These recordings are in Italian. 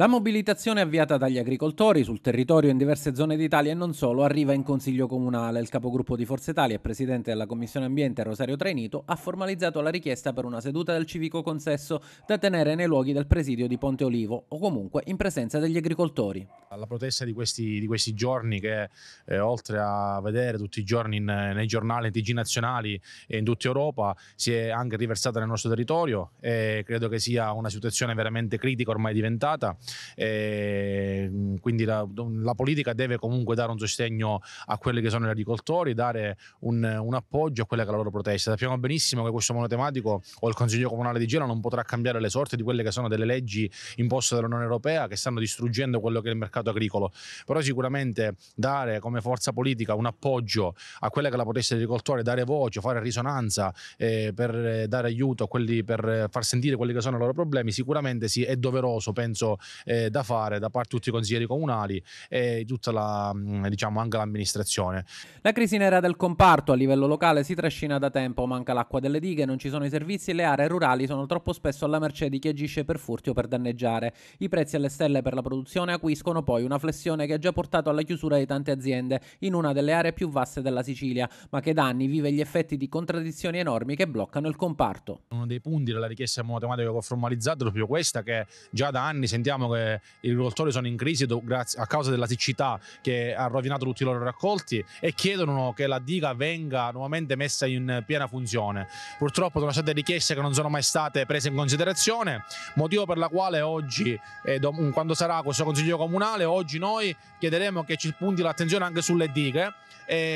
La mobilitazione avviata dagli agricoltori sul territorio in diverse zone d'Italia e non solo arriva in Consiglio Comunale. Il capogruppo di Forza Italia e presidente della Commissione Ambiente Rosario Trainito ha formalizzato la richiesta per una seduta del civico consesso da tenere nei luoghi del presidio di Ponte Olivo o comunque in presenza degli agricoltori. Alla protesta di questi, di questi giorni che eh, oltre a vedere tutti i giorni in, nei giornali TG nazionali e in tutta Europa si è anche riversata nel nostro territorio e credo che sia una situazione veramente critica ormai diventata. É, quindi la, la, politica deve comunque dare un sostegno a quelli che sono gli agricoltori, dare un, un appoggio a quella che è la loro protesta. Sappiamo benissimo che questo monotematico o il Consiglio Comunale di Gela non potrà cambiare le sorti di quelle che sono delle leggi imposte dall'Unione Europea che stanno distruggendo quello che è il mercato agricolo, però sicuramente dare come forza politica un appoggio a quella che è la protesta degli agricoltori, dare voce, fare risonanza eh, per dare aiuto a quelli, per far sentire quelli che sono i loro problemi, sicuramente sì, è doveroso, penso, eh, da fare da parte di tutti i consiglieri comunali e tutta la, mm, diciamo, anche l'amministrazione. La crisi nera del comparto a livello locale si trascina da tempo, manca l'acqua delle dighe, non ci sono i servizi e le aree rurali sono troppo spesso alla mercé di chi agisce per furti o per danneggiare. I prezzi alle stelle per la produzione acquiscono poi una flessione che ha già portato alla chiusura di tante aziende in una delle aree più vaste della Sicilia, ma che da anni vive gli effetti di contraddizioni enormi che bloccano il comparto. Uno dei punti della richiesta monotematica che ho formalizzato è proprio questa, che già da anni sentiamo che i agricoltori sono in crisi grazie, a causa della siccità che ha rovinato tutti i loro raccolti e chiedono che la diga venga nuovamente messa in piena funzione. Purtroppo sono state richieste che non sono mai state prese in considerazione, motivo per la quale oggi, quando sarà questo Consiglio Comunale, oggi noi chiederemo che ci punti l'attenzione anche sulle dighe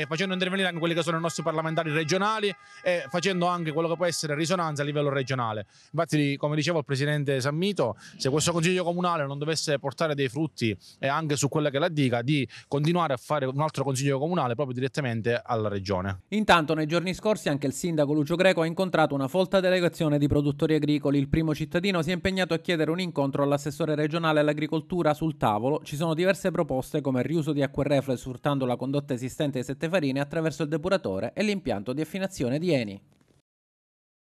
facendo intervenire anche quelli che sono i nostri parlamentari regionali e facendo anche quello che può essere risonanza a livello regionale. Infatti, come diceva il presidente Sammito, se questo consiglio comunale non dovesse portare dei frutti e anche su quella che la dica di continuare a fare un altro consiglio comunale proprio direttamente alla regione. Intanto nei giorni scorsi anche il sindaco Lucio Greco ha incontrato una folta delegazione di produttori agricoli. Il primo cittadino si è impegnato a chiedere un incontro all'assessore regionale all'agricoltura sul tavolo. Ci sono diverse proposte come il riuso di acque reflue sfruttando la condotta esistente ai sette farine attraverso il depuratore e l'impianto di affinazione di Eni.